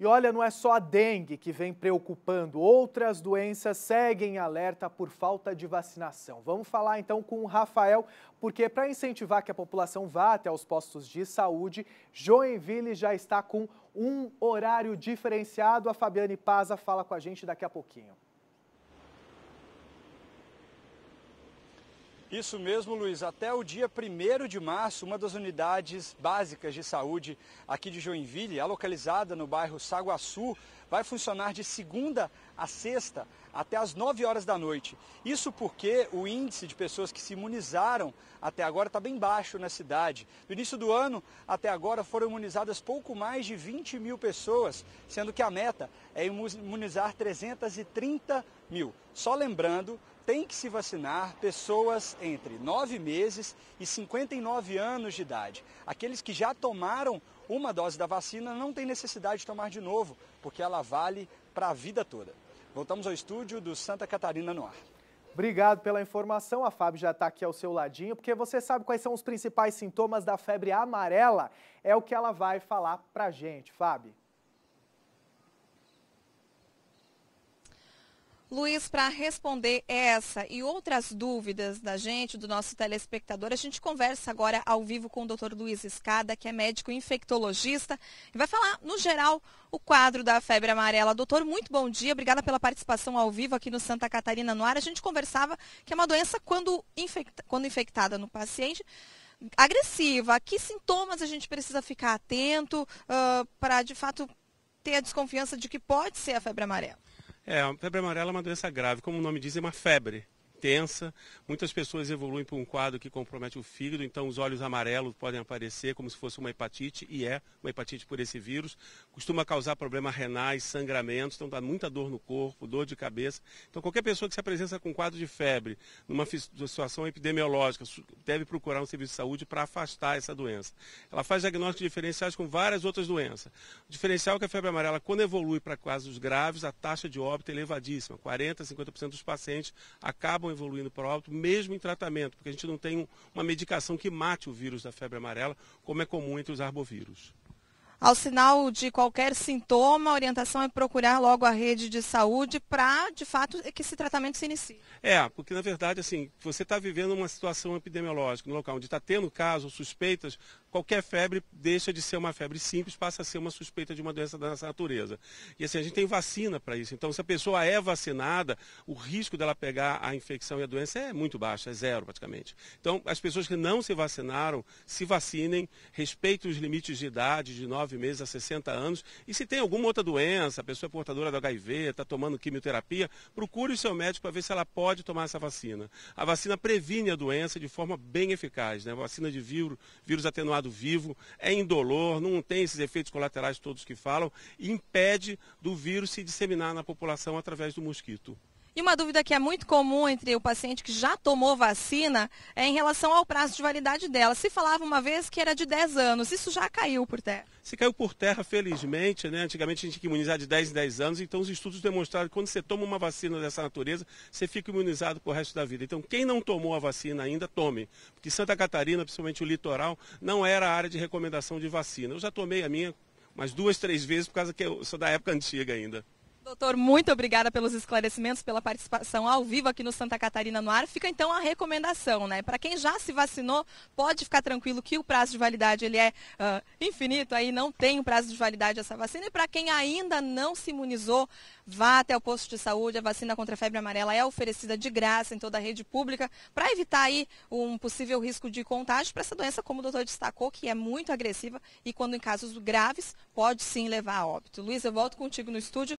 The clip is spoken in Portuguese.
E olha, não é só a dengue que vem preocupando, outras doenças seguem alerta por falta de vacinação. Vamos falar então com o Rafael, porque para incentivar que a população vá até os postos de saúde, Joinville já está com um horário diferenciado. A Fabiane Paza fala com a gente daqui a pouquinho. Isso mesmo, Luiz. Até o dia 1 de março, uma das unidades básicas de saúde aqui de Joinville, a é localizada no bairro Saguaçu, vai funcionar de segunda a sexta até as 9 horas da noite. Isso porque o índice de pessoas que se imunizaram até agora está bem baixo na cidade. No início do ano, até agora, foram imunizadas pouco mais de 20 mil pessoas, sendo que a meta é imunizar 330 mil. Só lembrando, tem que se vacinar pessoas entre 9 meses e 59 anos de idade. Aqueles que já tomaram uma dose da vacina não tem necessidade de tomar de novo, porque ela vale para a vida toda. Voltamos ao estúdio do Santa Catarina no ar. Obrigado pela informação. A Fábio já está aqui ao seu ladinho, porque você sabe quais são os principais sintomas da febre amarela. É o que ela vai falar para gente, Fábio. Luiz, para responder essa e outras dúvidas da gente, do nosso telespectador, a gente conversa agora ao vivo com o Dr. Luiz Escada, que é médico infectologista, e vai falar, no geral, o quadro da febre amarela. Doutor, muito bom dia, obrigada pela participação ao vivo aqui no Santa Catarina no ar. A gente conversava que é uma doença quando, quando infectada no paciente agressiva. Que sintomas a gente precisa ficar atento uh, ah, para, de fato, ter a desconfiança de que pode ser a febre amarela? É, a febre amarela é uma doença grave, como o nome diz, é uma febre intensa. Muitas pessoas evoluem para um quadro que compromete o fígado, então os olhos amarelos podem aparecer como se fosse uma hepatite, e é uma hepatite por esse vírus. Costuma causar problemas renais, sangramentos, então dá muita dor no corpo, dor de cabeça. Então qualquer pessoa que se apresenta com um quadro de febre, numa situação epidemiológica, deve procurar um serviço de saúde para afastar essa doença. Ela faz diagnósticos diferenciais com várias outras doenças. O diferencial é que a febre amarela, quando evolui para casos graves, a taxa de óbito é elevadíssima. 40, 50% dos pacientes acabam acabam evoluindo para óbito, mesmo em tratamento, porque a gente não tem uma medicação que mate o vírus da febre amarela, como é comum entre os arbovírus. Ao sinal de qualquer sintoma, a orientação é procurar logo a rede de saúde para, de fato, que esse tratamento se inicie. É, porque na verdade, assim, você está vivendo uma situação epidemiológica no local onde está tendo casos, suspeitas, qualquer febre deixa de ser uma febre simples, passa a ser uma suspeita de uma doença dessa natureza. E assim, a gente tem vacina para isso. Então, se a pessoa é vacinada, o risco dela pegar a infecção e a doença é muito baixo, é zero praticamente. Então, as pessoas que não se vacinaram, se vacinem, respeitem os limites de idade, de 9 nove meses a 60 anos. E se tem alguma outra doença, a pessoa é portadora do HIV, está tomando quimioterapia, procure o seu médico para ver se ela pode tomar essa vacina. A vacina previne a doença de forma bem eficaz. Né? A vacina de vírus, vírus atenuado vivo, é indolor, não tem esses efeitos colaterais todos que falam, e impede do vírus se disseminar na população através do mosquito. E uma dúvida que é muito comum entre o paciente que já tomou vacina é em relação ao prazo de validade dela. Se falava uma vez que era de 10 anos, isso já caiu por terra? Se caiu por terra, felizmente, né? Antigamente a gente tinha que imunizar de 10 em 10 anos, então os estudos demonstraram que quando você toma uma vacina dessa natureza, você fica imunizado o resto da vida. Então quem não tomou a vacina ainda, tome. Porque Santa Catarina, principalmente o litoral, não era a área de recomendação de vacina. Eu já tomei a minha umas duas, três vezes, por causa que eu sou da época antiga ainda. Doutor, muito obrigada pelos esclarecimentos, pela participação ao vivo aqui no Santa Catarina no ar. Fica então a recomendação, né? Para quem já se vacinou, pode ficar tranquilo que o prazo de validade ele é uh, infinito, aí não tem o prazo de validade essa vacina. E para quem ainda não se imunizou, vá até o posto de saúde. A vacina contra a febre amarela é oferecida de graça em toda a rede pública para evitar aí um possível risco de contágio para essa doença, como o doutor destacou, que é muito agressiva e quando em casos graves pode sim levar a óbito. Luiz, eu volto contigo no estúdio.